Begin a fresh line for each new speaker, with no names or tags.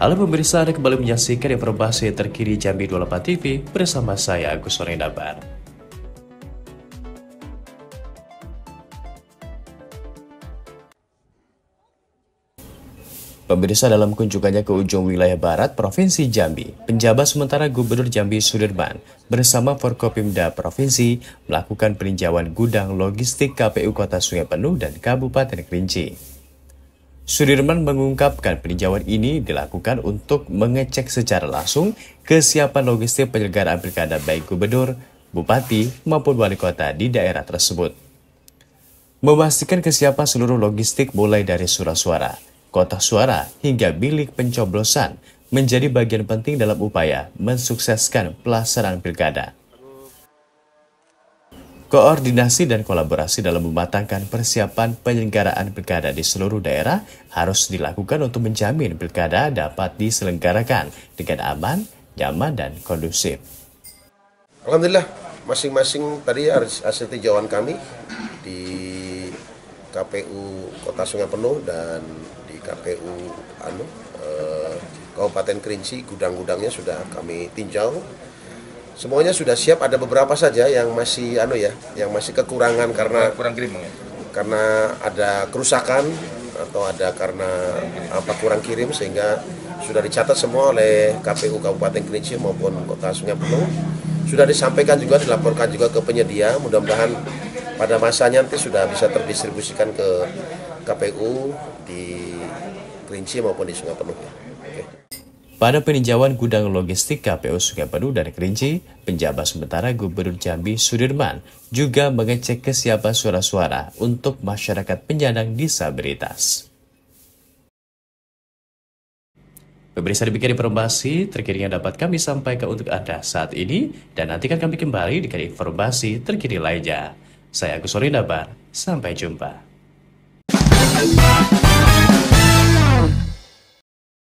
Halo pemirsa, Anda kembali menyaksikan informasi terkini Jambi 28 TV bersama saya Agus Sorenabar. Pemirsa dalam kunjungannya ke ujung wilayah barat Provinsi Jambi, penjabat sementara Gubernur Jambi Sudirman bersama Forkopimda Provinsi melakukan peninjauan gudang logistik KPU Kota Sungai Penuh dan Kabupaten Kerinci. Sudirman mengungkapkan peninjauan ini dilakukan untuk mengecek secara langsung kesiapan logistik penyelenggaraan pilkada baik gubernur, bupati, maupun wali kota di daerah tersebut. Memastikan kesiapan seluruh logistik mulai dari surat suara, kotak suara, hingga bilik pencoblosan menjadi bagian penting dalam upaya mensukseskan pelaksanaan pilkada. Koordinasi dan kolaborasi dalam mematangkan persiapan penyelenggaraan pilkada di seluruh daerah harus dilakukan untuk menjamin pilkada dapat diselenggarakan dengan aman, nyaman, dan kondusif.
Alhamdulillah, masing-masing tadi hasil tinjauan kami di KPU Kota Sungai Penuh dan di KPU Anu eh, Kabupaten Kerinci gudang-gudangnya sudah kami tinjau semuanya sudah siap ada beberapa saja yang masih anu ya yang masih kekurangan karena kurang kirim ya? karena ada kerusakan atau ada karena apa kurang kirim sehingga sudah dicatat semua oleh KPU Kabupaten Kerinci maupun Kota Sungai Penuh sudah disampaikan juga dilaporkan juga ke penyedia mudah-mudahan pada masanya nanti sudah bisa terdistribusikan ke KPU di Kerinci maupun di Sungai Penuh ya.
Pada peninjauan gudang logistik KPU Padu dan Kerinci, penjabat sementara Gubernur Jambi Sudirman juga mengecek kesiapan suara-suara untuk masyarakat penyandang disabilitas. Pemirsa demikian informasi terkini yang dapat kami sampaikan untuk Anda saat ini dan nantikan kami kembali dengan informasi terkini lainnya. Saya Agus Orindabar, sampai jumpa.